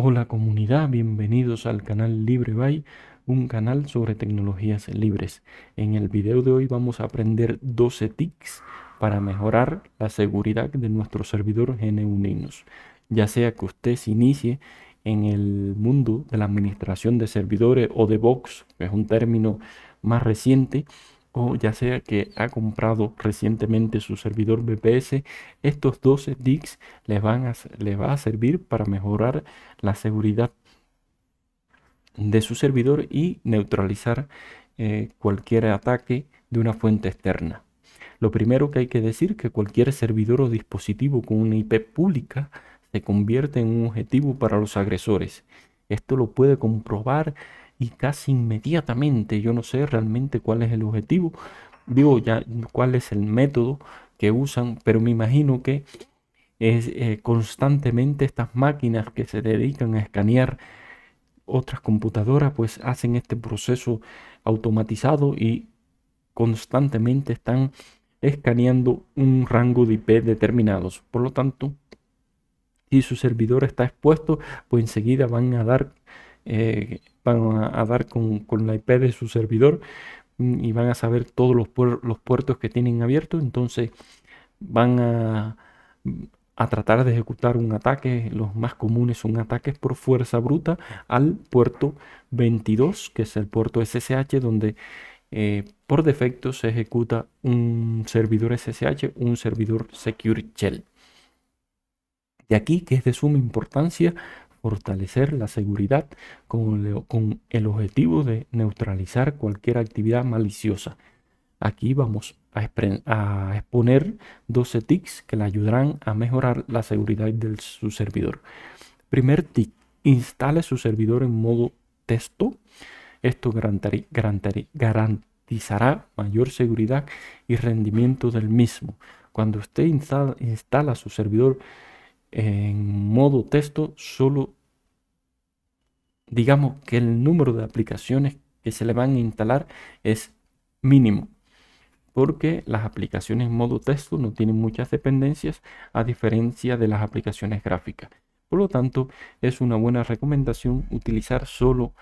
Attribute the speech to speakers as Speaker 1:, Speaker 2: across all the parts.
Speaker 1: Hola comunidad, bienvenidos al canal LibreBay, un canal sobre tecnologías libres. En el video de hoy vamos a aprender 12 TICs para mejorar la seguridad de nuestro servidor GNU Linux. Ya sea que usted se inicie en el mundo de la administración de servidores o de Box, que es un término más reciente, o ya sea que ha comprado recientemente su servidor BPS estos 12 DICs les, van a, les va a servir para mejorar la seguridad de su servidor y neutralizar eh, cualquier ataque de una fuente externa. Lo primero que hay que decir que cualquier servidor o dispositivo con una IP pública se convierte en un objetivo para los agresores. Esto lo puede comprobar y casi inmediatamente, yo no sé realmente cuál es el objetivo, digo ya cuál es el método que usan, pero me imagino que es, eh, constantemente estas máquinas que se dedican a escanear otras computadoras pues hacen este proceso automatizado y constantemente están escaneando un rango de IP determinados. Por lo tanto, si su servidor está expuesto, pues enseguida van a dar eh, van a, dar con, la IP de su servidor mm, y van a saber todos los, puertos que tienen abiertos. Entonces van a, tratar de ejecutar un ataque. Los más comunes son ataques por fuerza bruta al puerto 22, que es el puerto SSH, donde eh, por defecto se ejecuta un servidor SSH, un servidor Secure Shell. De aquí que es de suma importancia fortalecer la seguridad con el, objetivo de neutralizar cualquier actividad maliciosa. Aquí vamos a, exponer 12 tics que le ayudarán a mejorar la seguridad de su servidor. Primer tic, instale su servidor en modo texto. Esto garantizará mayor seguridad y rendimiento del mismo. Cuando usted instala su servidor en modo texto solo digamos que el número de aplicaciones que se le van a instalar es mínimo porque las aplicaciones en modo texto no tienen muchas dependencias a diferencia de las aplicaciones gráficas. Por lo tanto, es una buena recomendación utilizar solo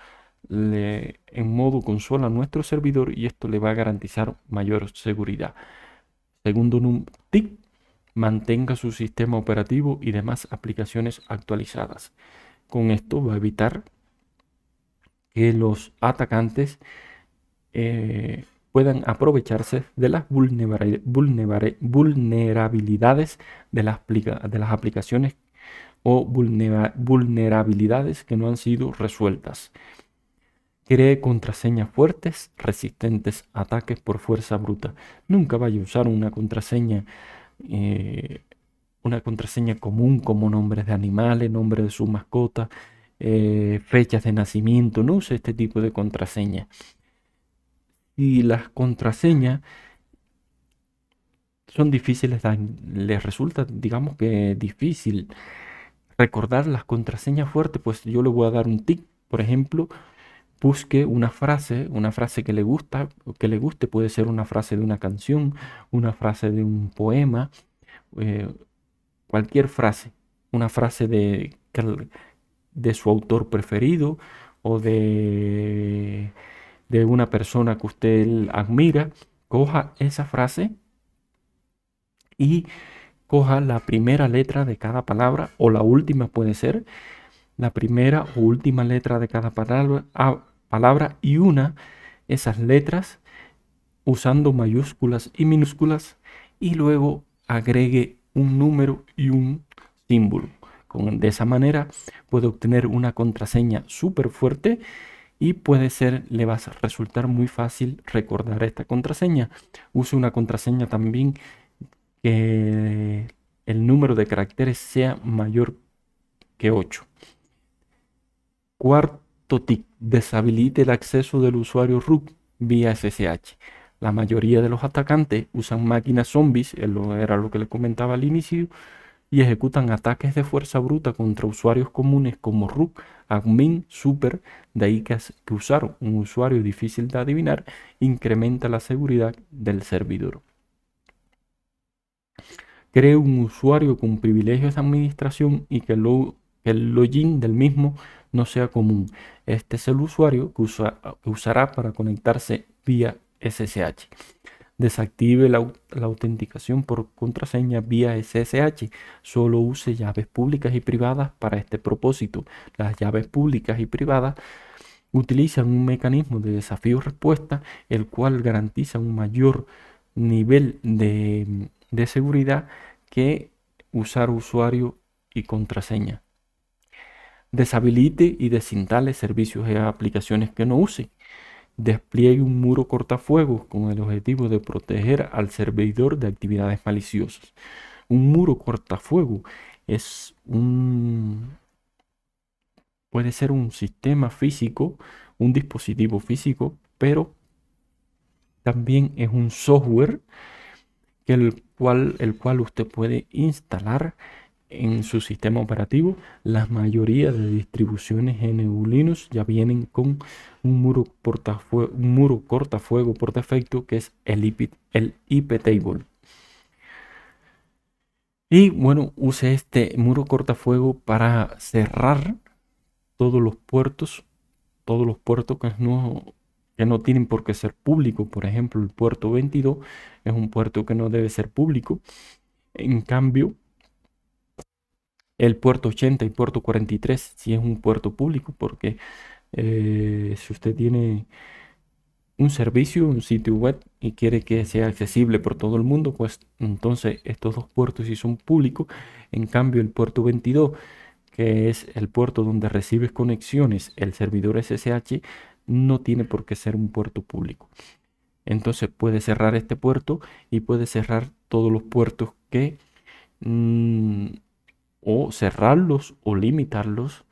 Speaker 1: en modo consola nuestro servidor y esto le va a garantizar mayor seguridad. Segundo tip, mantenga su sistema operativo y demás aplicaciones actualizadas. Con esto va a evitar que los atacantes eh, puedan aprovecharse de las vulnerabilidades de las, de las aplicaciones o vulnerabilidades que no han sido resueltas. Cree contraseñas fuertes, resistentes a ataques por fuerza bruta. Nunca vaya a usar una contraseña eh, una contraseña común como nombres de animales, nombre de su mascota, eh, fechas de nacimiento, no use este tipo de contraseña. Y las contraseñas son difíciles, les resulta, digamos que difícil recordar las contraseñas fuertes, pues yo le voy a dar un tic, por ejemplo, busque una frase, una frase que le gusta, que le guste, puede ser una frase de una canción, una frase de un poema, eh, cualquier frase, una frase de, de su autor preferido o de, de una persona que usted admira, coja esa frase y coja la primera letra de cada palabra o la última puede ser la primera o última letra de cada palabra, palabra y una esas letras usando mayúsculas y minúsculas y luego agregue un número y un símbolo. Con, de esa manera puede obtener una contraseña súper fuerte y puede ser, le va a resultar muy fácil recordar esta contraseña. Use una contraseña también que el número de caracteres sea mayor que 8. Cuarto TIC, deshabilite el acceso del usuario root vía SSH. La mayoría de los atacantes usan máquinas zombies, eh, era lo que les comentaba al inicio, y ejecutan ataques de fuerza bruta contra usuarios comunes como Rook, Admin, Super, de ahí que, que usar un usuario difícil de adivinar incrementa la seguridad del servidor. Cree un usuario con privilegios de administración y que el login del mismo no sea común. Este es el usuario que, usará para conectarse vía SSH. Desactive la, autenticación por contraseña vía SSH. Solo use llaves públicas y privadas para este propósito. Las llaves públicas y privadas utilizan un mecanismo de desafío-respuesta, el cual garantiza un mayor nivel de seguridad que usar usuario y contraseña. Deshabilite y desinstale servicios y aplicaciones que no use. Despliegue un muro cortafuegos con el objetivo de proteger al servidor de actividades maliciosas. Un muro cortafuegos es un puede ser un sistema físico, un dispositivo físico, pero también es un software que el cual, el cual usted puede instalar en su sistema operativo. La mayoría de distribuciones en Linux ya vienen con un muro, un muro cortafuego por defecto que es el IP, el table. Y bueno, use este muro cortafuego para cerrar todos los puertos, todos los puertos que no, que no tienen por qué ser públicos. Por ejemplo, el puerto 22 es un puerto que no debe ser público. En cambio, el puerto 80 y puerto 43 si es un puerto público, porque eh, si usted tiene un servicio, un sitio web y quiere que sea accesible por todo el mundo, pues entonces estos dos puertos sí son públicos. En cambio, el puerto 22, que es el puerto donde recibes conexiones, el servidor SSH, no tiene por qué ser un puerto público. Entonces puede cerrar este puerto y puede cerrar todos los puertos que mm, o cerrarlos o limitarlos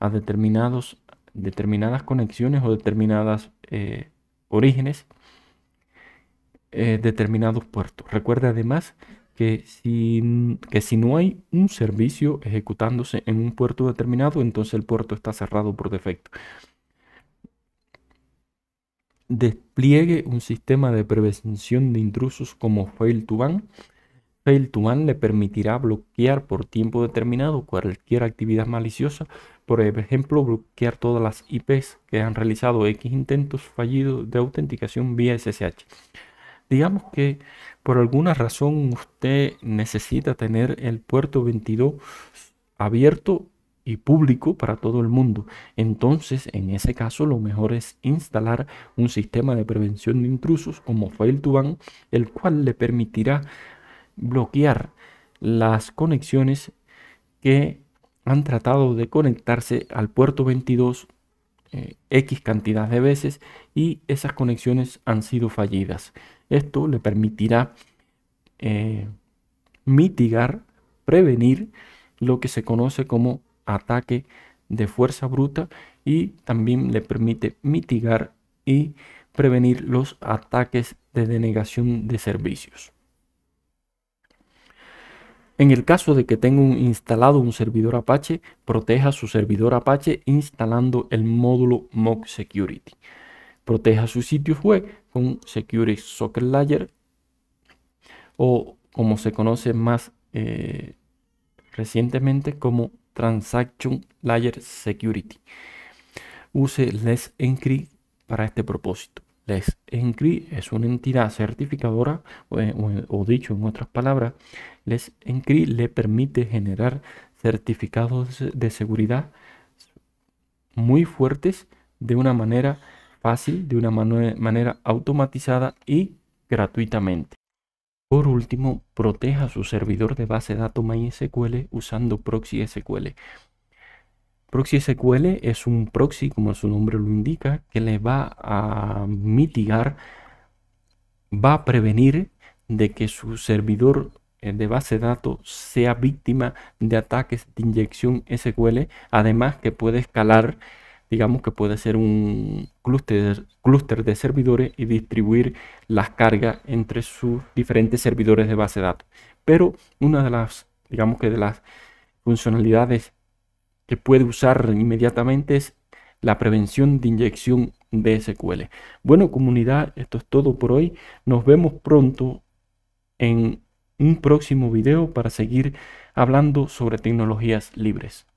Speaker 1: a determinados, determinadas conexiones o determinadas eh, orígenes, eh, determinados puertos. Recuerde además que si, que si no hay un servicio ejecutándose en un puerto determinado, entonces el puerto está cerrado por defecto. Despliegue un sistema de prevención de intrusos como Fail 2 Ban Fail 2 ban le permitirá bloquear por tiempo determinado cualquier actividad maliciosa, por ejemplo, bloquear todas las IPs que han realizado X intentos fallidos de autenticación vía SSH. Digamos que por alguna razón usted necesita tener el puerto 22 abierto y público para todo el mundo. Entonces, en ese caso, lo mejor es instalar un sistema de prevención de intrusos como Fail 2 Ban, el cual le permitirá bloquear las conexiones que han tratado de conectarse al puerto 22 eh, X cantidad de veces y esas conexiones han sido fallidas. Esto le permitirá eh, mitigar, prevenir lo que se conoce como ataque de fuerza bruta y también le permite mitigar y prevenir los ataques de denegación de servicios. En el caso de que tenga instalado un servidor Apache, proteja su servidor Apache instalando el módulo Mock Security. Proteja su sitio web con Security Socket Layer o como se conoce más eh, recientemente como Transaction Layer Security. Use Let's Encrypt para este propósito. Les ENCRI es una entidad certificadora, eh, o, dicho en otras palabras, Les ENCRI le permite generar certificados de seguridad muy fuertes de una manera fácil, de una manera automatizada y gratuitamente. Por último, proteja su servidor de base de datos MySQL usando proxy SQL. Proxy SQL es un proxy, como su nombre lo indica, que le va a mitigar, va a prevenir de que su servidor eh, de base de datos sea víctima de ataques de inyección SQL, además que puede escalar, digamos que puede ser un clúster, de servidores y distribuir las cargas entre sus diferentes servidores de base de datos. Pero una de las, digamos que de las funcionalidades puede usar inmediatamente es la prevención de inyección de SQL. Bueno, comunidad, esto es todo por hoy. Nos vemos pronto en un próximo vídeo para seguir hablando sobre tecnologías libres.